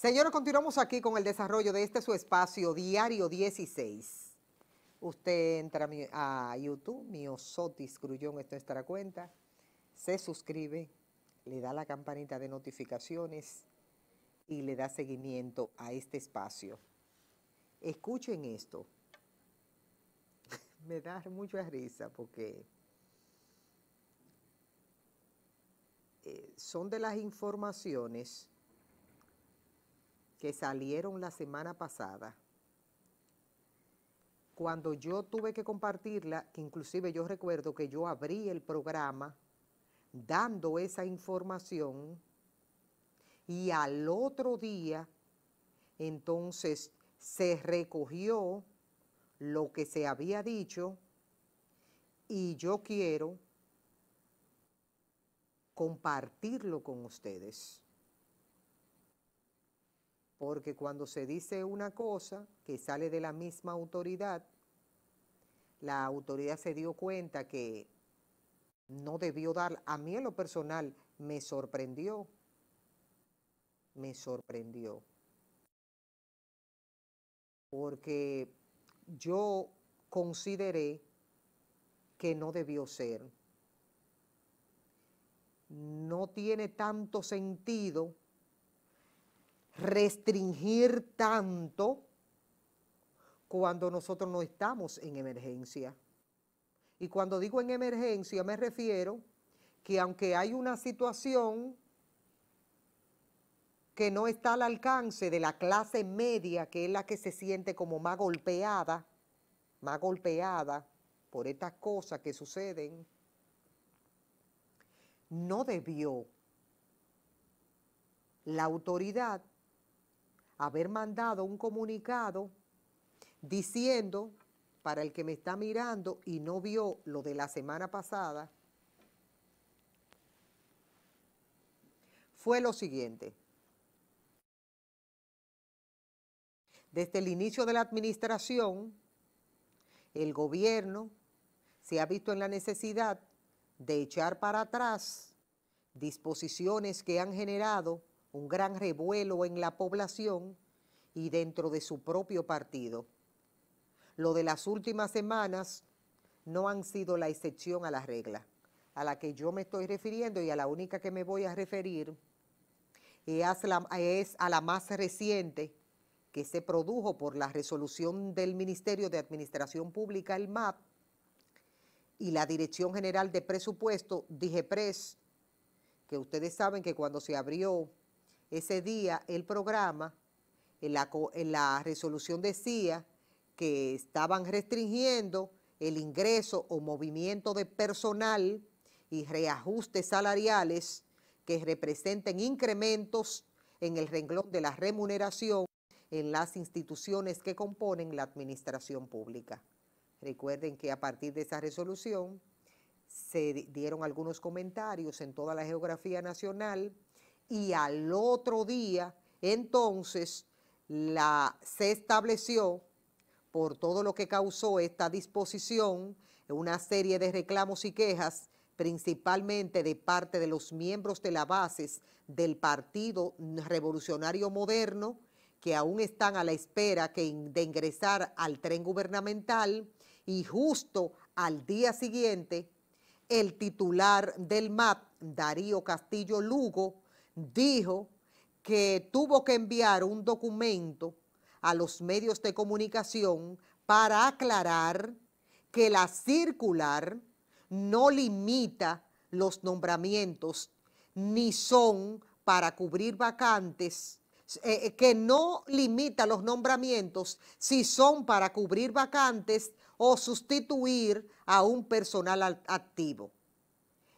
Señores, continuamos aquí con el desarrollo de este su espacio diario 16. Usted entra a, mi, YouTube, Miosotis Grullón, esto es nuestra cuenta, se suscribe, le da la campanita de notificaciones y le da seguimiento a este espacio. Escuchen esto. Me da mucha risa porque eh, son de las informaciones que salieron la semana pasada, cuando yo tuve que compartirla, inclusive yo recuerdo que yo abrí el programa dando esa información y al otro día entonces se recogió lo que se había dicho y yo quiero compartirlo con ustedes porque cuando se dice una cosa que sale de la misma autoridad, la autoridad se dio cuenta que no debió dar. A mí en lo personal me sorprendió, me sorprendió. Porque yo consideré que no debió ser. No tiene tanto sentido restringir tanto cuando nosotros no estamos en emergencia. Y cuando digo en emergencia me refiero que aunque hay una situación que no está al alcance de la clase media, que es la que se siente como más golpeada, más golpeada por estas cosas que suceden, no debió la autoridad haber mandado un comunicado diciendo, para el que me está mirando y no vio lo de la semana pasada, fue lo siguiente. Desde el inicio de la administración, el gobierno se ha visto en la necesidad de echar para atrás disposiciones que han generado un gran revuelo en la población y dentro de su propio partido. Lo de las últimas semanas no han sido la excepción a la regla. A la que yo me estoy refiriendo y a la única que me voy a referir es a la más reciente que se produjo por la resolución del Ministerio de Administración Pública, el MAP, y la Dirección General de Presupuesto, DGPRES, que ustedes saben que cuando se abrió ese día el programa, en la, la resolución decía que estaban restringiendo el ingreso o movimiento de personal y reajustes salariales que representen incrementos en el renglón de la remuneración en las instituciones que componen la administración pública. Recuerden que a partir de esa resolución se dieron algunos comentarios en toda la geografía nacional y al otro día entonces la, se estableció por todo lo que causó esta disposición una serie de reclamos y quejas principalmente de parte de los miembros de la base del Partido Revolucionario Moderno, que aún están a la espera de ingresar al tren gubernamental, y justo al día siguiente, el titular del MAP, Darío Castillo Lugo, dijo que tuvo que enviar un documento a los medios de comunicación para aclarar que la circular no limita los nombramientos ni son para cubrir vacantes, eh, eh, que no limita los nombramientos si son para cubrir vacantes o sustituir a un personal activo.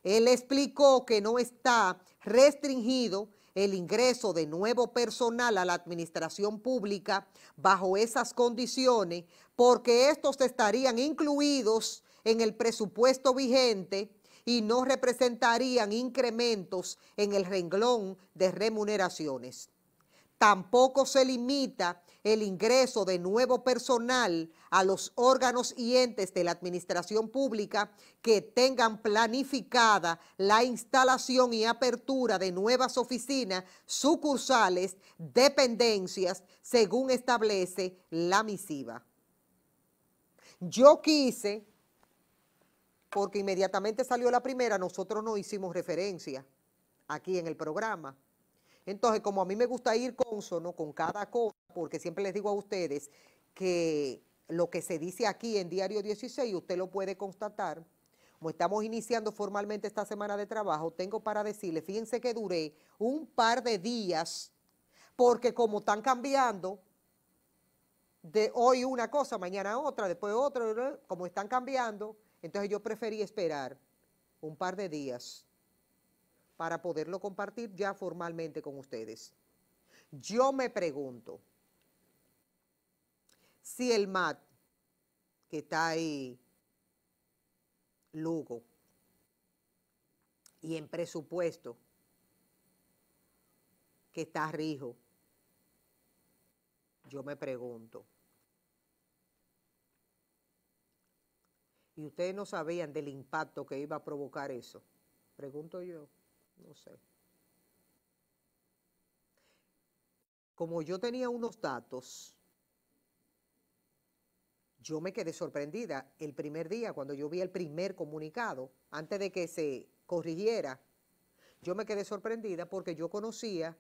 Él explicó que no está restringido el ingreso de nuevo personal a la administración pública bajo esas condiciones, porque estos estarían incluidos en el presupuesto vigente y no representarían incrementos en el renglón de remuneraciones. Tampoco se limita el ingreso de nuevo personal a los órganos y entes de la administración pública que tengan planificada la instalación y apertura de nuevas oficinas, sucursales, dependencias, según establece la misiva. Yo quise, porque inmediatamente salió la primera, nosotros no hicimos referencia aquí en el programa. Entonces, como a mí me gusta ir consono con cada cosa, porque siempre les digo a ustedes que lo que se dice aquí en Diario 16, usted lo puede constatar. Como estamos iniciando formalmente esta semana de trabajo, tengo para decirles, fíjense que duré un par de días, porque como están cambiando, de hoy una cosa, mañana otra, después otra, como están cambiando, entonces yo preferí esperar un par de días para poderlo compartir ya formalmente con ustedes. Yo me pregunto si el MAT, que está ahí, Lugo, y en presupuesto, que está Rijo, yo me pregunto, y ustedes no sabían del impacto que iba a provocar eso, pregunto yo. No sé. Como yo tenía unos datos, yo me quedé sorprendida el primer día cuando yo vi el primer comunicado, antes de que se corrigiera, yo me quedé sorprendida porque yo conocía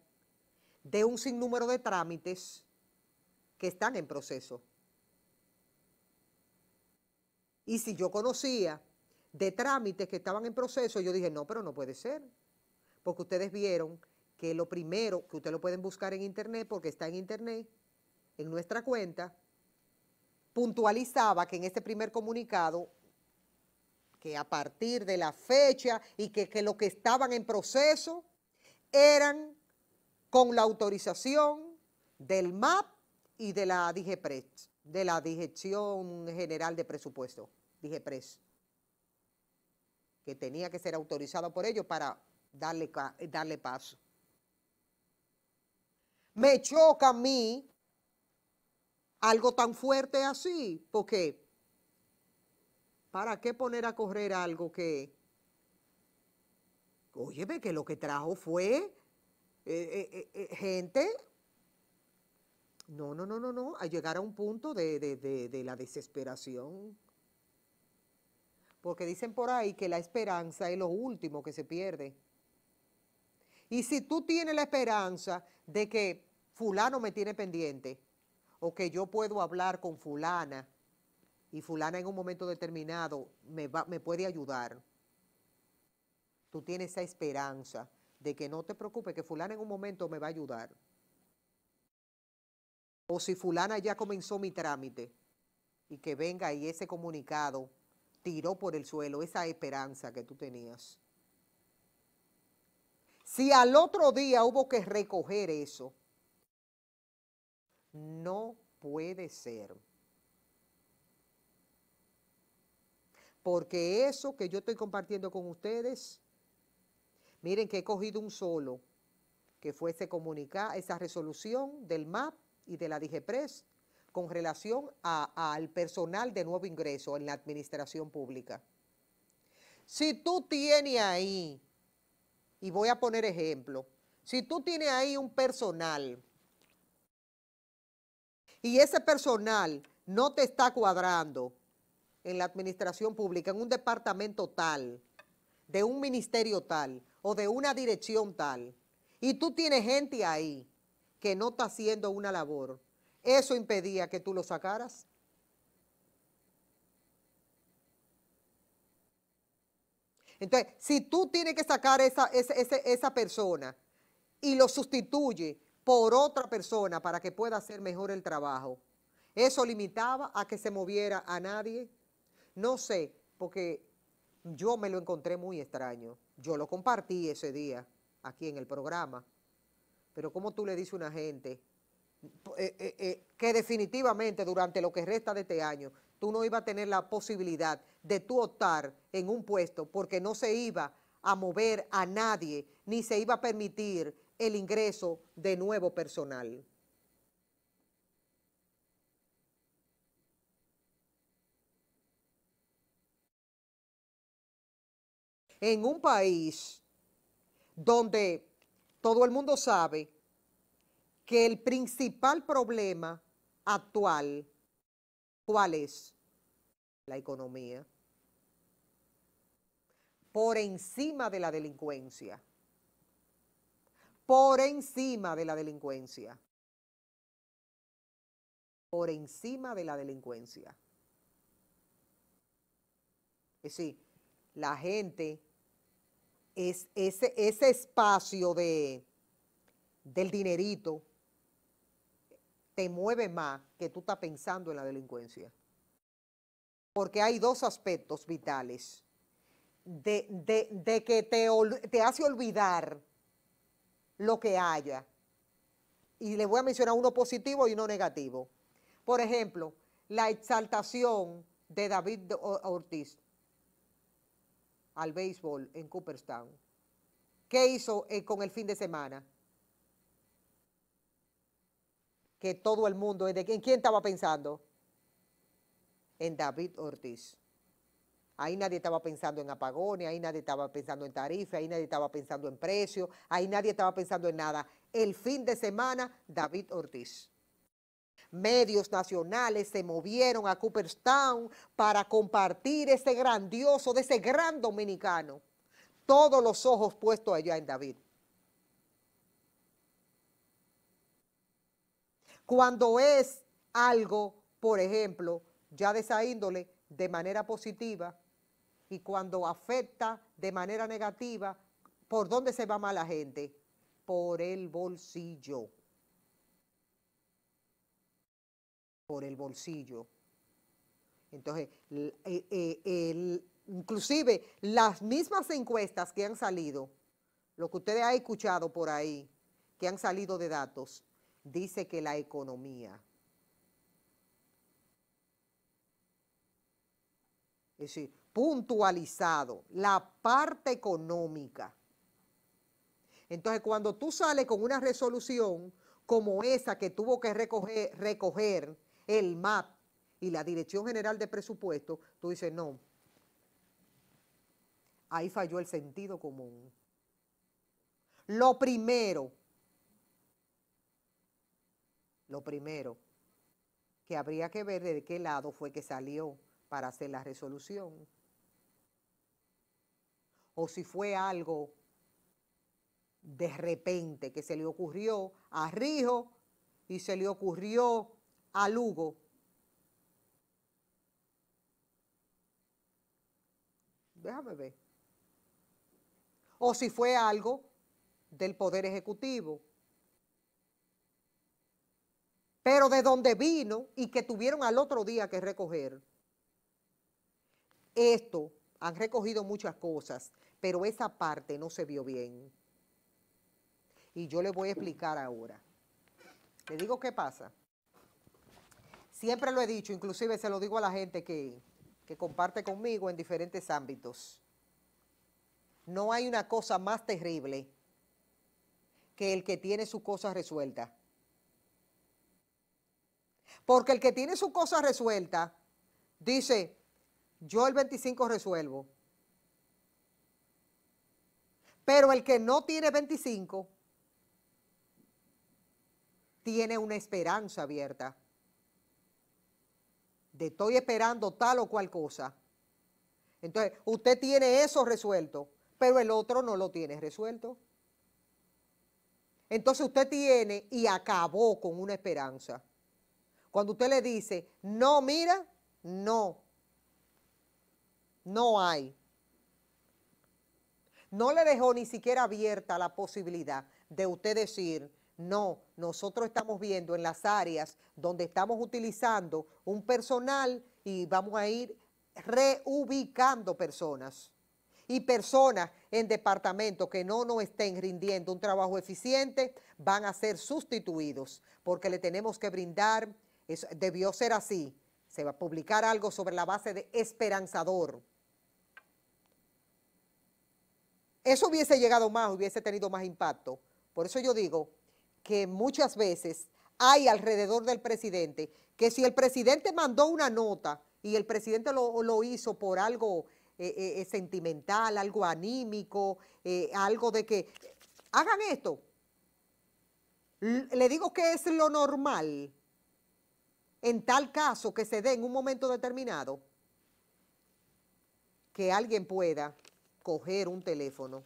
de un sinnúmero de trámites que están en proceso. Y si yo conocía de trámites que estaban en proceso, yo dije, no, pero no puede ser porque ustedes vieron que lo primero, que ustedes lo pueden buscar en internet, porque está en internet, en nuestra cuenta, puntualizaba que en este primer comunicado, que a partir de la fecha y que, que lo que estaban en proceso eran con la autorización del MAP y de la DGPRES, de la Dirección General de Presupuesto, DGPRES, que tenía que ser autorizado por ellos para eh, darle, paso. Me choca a mí algo tan fuerte así, porque ¿para qué poner a correr algo que, óyeme, que lo que trajo fue eh, eh, gente. No, no, no, no, no, a llegar a un punto de, la desesperación. Porque dicen por ahí que la esperanza es lo último que se pierde. Y si tú tienes la esperanza de que fulano me tiene pendiente o que yo puedo hablar con fulana y fulana en un momento determinado me, me puede ayudar, tú tienes esa esperanza de que no te preocupes, que fulana en un momento me va a ayudar. O si fulana ya comenzó mi trámite y que venga y ese comunicado tiró por el suelo esa esperanza que tú tenías. Si al otro día hubo que recoger eso, no puede ser. Porque eso que yo estoy compartiendo con ustedes, miren que he cogido un solo, que fue ese esa resolución del MAP y de la DGPRES con relación al personal de nuevo ingreso en la administración pública. Si tú tienes ahí y voy a poner ejemplo. Si tú tienes ahí un personal y ese personal no te está cuadrando en la administración pública, en un departamento tal, de un ministerio tal o de una dirección tal, y tú tienes gente ahí que no está haciendo una labor, eso impedía que tú lo sacaras. Entonces, si tú tienes que sacar esa, esa, persona y lo sustituye por otra persona para que pueda hacer mejor el trabajo, ¿eso limitaba a que se moviera a nadie? No sé, porque yo me lo encontré muy extraño. Yo lo compartí ese día aquí en el programa. Pero ¿cómo tú le dices a una gente eh, eh, eh, que definitivamente durante lo que resta de este año tú no ibas a tener la posibilidad de tú optar en un puesto porque no se iba a mover a nadie ni se iba a permitir el ingreso de nuevo personal. En un país donde todo el mundo sabe que el principal problema actual ¿Cuál es? La economía. Por encima de la delincuencia. Por encima de la delincuencia. Por encima de la delincuencia. Es decir, la gente es ese, ese espacio de, del dinerito, te mueve más que tú estás pensando en la delincuencia. Porque hay dos aspectos vitales. De, que te, te hace olvidar lo que haya. Y le voy a mencionar uno positivo y uno negativo. Por ejemplo, la exaltación de David Ortiz al béisbol en Cooperstown. ¿Qué hizo eh, con el fin de semana? que todo el mundo, ¿en quién estaba pensando? En David Ortiz. Ahí nadie estaba pensando en apagones, ahí nadie estaba pensando en tarifas, ahí nadie estaba pensando en precios, ahí nadie estaba pensando en nada. El fin de semana, David Ortiz. Medios nacionales se movieron a Cooperstown para compartir ese grandioso, de ese gran dominicano. Todos los ojos puestos allá en David. Cuando es algo, por ejemplo, ya de esa índole, de manera positiva, y cuando afecta de manera negativa, ¿por dónde se va mal la gente? Por el bolsillo. Por el bolsillo. Entonces, eh, eh, inclusive las mismas encuestas que han salido, lo que ustedes han escuchado por ahí, que han salido de datos, dice que la economía. Es decir, puntualizado, la parte económica. Entonces, cuando tú sales con una resolución como esa que tuvo que recoger, el MAP y la Dirección General de Presupuestos, tú dices, no, ahí falló el sentido común. Lo primero, lo primero, que habría que ver de qué lado fue que salió para hacer la resolución. O si fue algo de repente que se le ocurrió a Rijo y se le ocurrió a Lugo. Déjame ver. O si fue algo del Poder Ejecutivo pero de donde vino y que tuvieron al otro día que recoger. Esto, han recogido muchas cosas, pero esa parte no se vio bien. Y yo le voy a explicar ahora. Le digo qué pasa. Siempre lo he dicho, inclusive se lo digo a la gente que, que comparte conmigo en diferentes ámbitos. No hay una cosa más terrible que el que tiene sus cosas resuelta. Porque el que tiene su cosa resuelta, dice, yo el 25 resuelvo. Pero el que no tiene 25, tiene una esperanza abierta. De estoy esperando tal o cual cosa. Entonces, usted tiene eso resuelto, pero el otro no lo tiene resuelto. Entonces usted tiene y acabó con una esperanza. Cuando usted le dice, no, mira, no, no hay. No le dejó ni siquiera abierta la posibilidad de usted decir, no, nosotros estamos viendo en las áreas donde estamos utilizando un personal y vamos a ir reubicando personas. Y personas en departamentos que no nos estén rindiendo un trabajo eficiente van a ser sustituidos porque le tenemos que brindar debió ser así. Se va a publicar algo sobre la base de esperanzador. Eso hubiese llegado más, hubiese tenido más impacto. Por eso yo digo que muchas veces hay alrededor del presidente que si el presidente mandó una nota y el presidente lo, hizo por algo eh, eh, eh, sentimental, algo anímico, algo de que hagan esto. Le digo que es lo normal en tal caso que se dé en un momento determinado, que alguien pueda coger un teléfono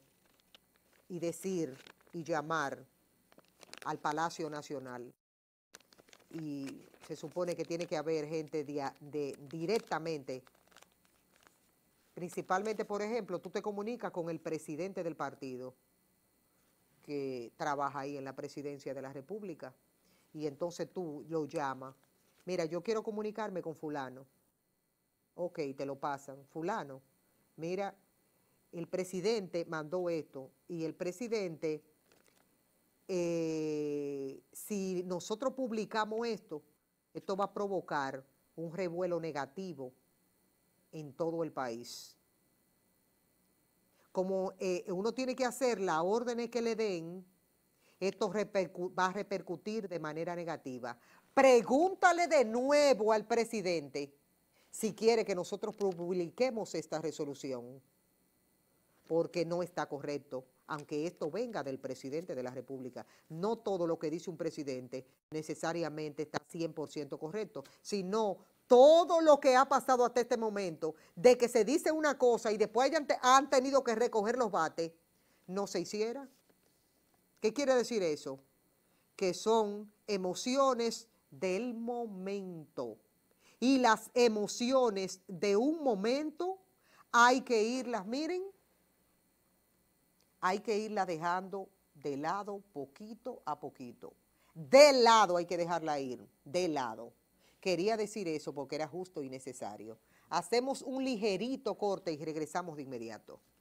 y decir y llamar al Palacio Nacional. Y se supone que tiene que haber gente directamente, principalmente, por ejemplo, tú te comunicas con el presidente del partido que trabaja ahí en la presidencia de la República y entonces tú lo llamas Mira, yo quiero comunicarme con fulano. Ok, te lo pasan. Fulano, mira, el presidente mandó esto y el presidente, eh, si nosotros publicamos esto, esto va a provocar un revuelo negativo en todo el país. Como eh, uno tiene que hacer las órdenes que le den, esto va a repercutir de manera negativa. Pregúntale de nuevo al presidente si quiere que nosotros publiquemos esta resolución, porque no está correcto, aunque esto venga del presidente de la República. No todo lo que dice un presidente necesariamente está 100% correcto, sino todo lo que ha pasado hasta este momento, de que se dice una cosa y después han tenido que recoger los bates, no se hiciera. ¿Qué quiere decir eso? Que son emociones del momento. Y las emociones de un momento hay que irlas, miren, hay que irlas dejando de lado poquito a poquito. De lado hay que dejarla ir, de lado. Quería decir eso porque era justo y necesario. Hacemos un ligerito corte y regresamos de inmediato.